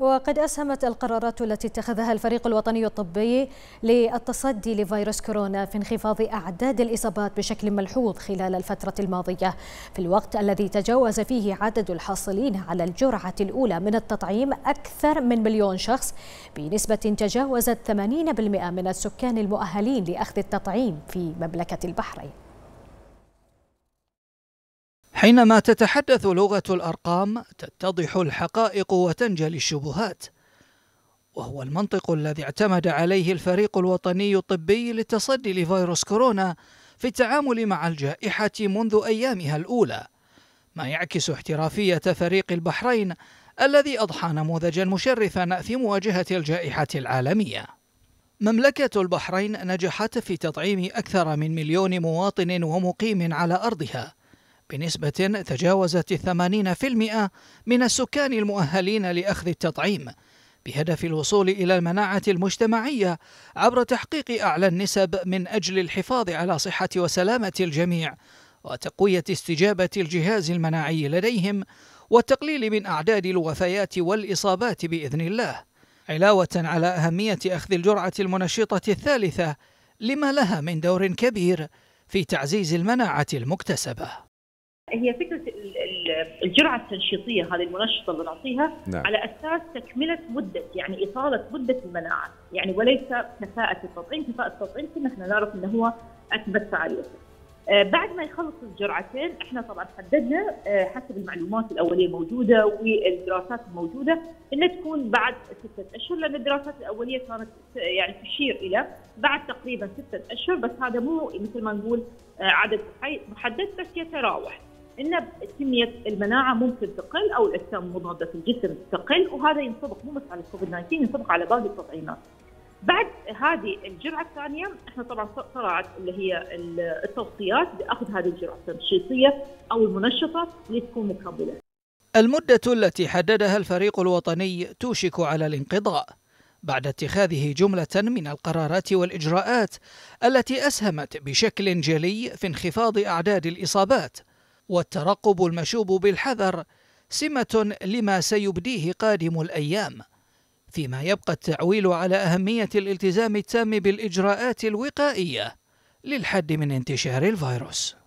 وقد أسهمت القرارات التي اتخذها الفريق الوطني الطبي للتصدي لفيروس كورونا في انخفاض أعداد الإصابات بشكل ملحوظ خلال الفترة الماضية في الوقت الذي تجاوز فيه عدد الحاصلين على الجرعة الأولى من التطعيم أكثر من مليون شخص بنسبة تجاوزت 80% من السكان المؤهلين لأخذ التطعيم في مملكة البحرين حينما تتحدث لغة الأرقام تتضح الحقائق وتنجلي الشبهات وهو المنطق الذي اعتمد عليه الفريق الوطني الطبي للتصدي لفيروس كورونا في التعامل مع الجائحة منذ أيامها الأولى ما يعكس احترافية فريق البحرين الذي أضحى نموذجا مشرفا في مواجهة الجائحة العالمية مملكة البحرين نجحت في تطعيم أكثر من مليون مواطن ومقيم على أرضها بنسبة تجاوزت 80% من السكان المؤهلين لأخذ التطعيم بهدف الوصول إلى المناعة المجتمعية عبر تحقيق أعلى النسب من أجل الحفاظ على صحة وسلامة الجميع وتقوية استجابة الجهاز المناعي لديهم والتقليل من أعداد الوفيات والإصابات بإذن الله علاوة على أهمية أخذ الجرعة المنشطة الثالثة لما لها من دور كبير في تعزيز المناعة المكتسبة هي فكره الجرعه التنشيطيه هذه المنشطه اللي نعطيها نعم. على اساس تكمله مده يعني اطاله مده المناعه، يعني وليس كفاءه التطعيم، كفاءه التطعيم كنا احنا نعرف انه هو اثبت فعاليته. آه، بعد ما يخلص الجرعتين احنا طبعا حددنا آه، حسب المعلومات الاوليه الموجوده والدراسات الموجوده انها تكون بعد ستة اشهر لان الدراسات الاوليه كانت يعني تشير الى بعد تقريبا ستة اشهر بس هذا مو مثل ما نقول آه، عدد محدد بس يتراوح. ان كميه المناعه ممكن تقل او الاجسام المضاده في الجسم تقل وهذا ينطبق مو بس على الكوفيد 19 ينطبق على باقي التطعيمات. بعد هذه الجرعه الثانيه احنا طبعا طلعت اللي هي التوصيات باخذ هذه الجرعه التنشيطيه او المنشطه اللي تكون مكمله. المدة التي حددها الفريق الوطني توشك على الانقضاء بعد اتخاذه جملة من القرارات والإجراءات التي أسهمت بشكل جلي في انخفاض أعداد الإصابات والترقب المشوب بالحذر سمة لما سيبديه قادم الأيام فيما يبقى التعويل على أهمية الالتزام التام بالإجراءات الوقائية للحد من انتشار الفيروس